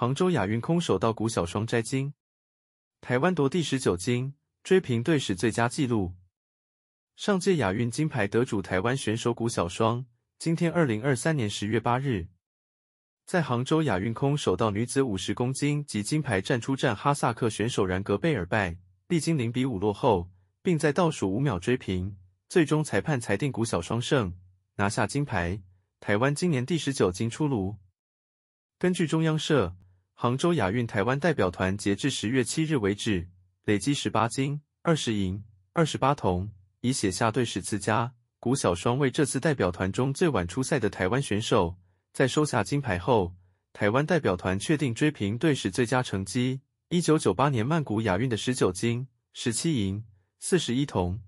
杭州亚运空手道古小双摘金，台湾夺第十九金，追平队史最佳纪录。上届亚运金牌得主台湾选手古小双，今天二零二三年十月八日，在杭州亚运空手道女子五十公斤级金牌战出战哈萨克选手然格贝尔拜，历经零比五落后，并在倒数五秒追平，最终裁判裁定古小双胜，拿下金牌。台湾今年第十九金出炉。根据中央社。杭州亚运台湾代表团截至十月七日为止，累积十八金、二十银、二十八铜，已写下队史最佳。谷小双为这次代表团中最晚出赛的台湾选手，在收下金牌后，台湾代表团确定追平队史最佳成绩。一九九八年曼谷亚运的十九金、十七银、四十一铜。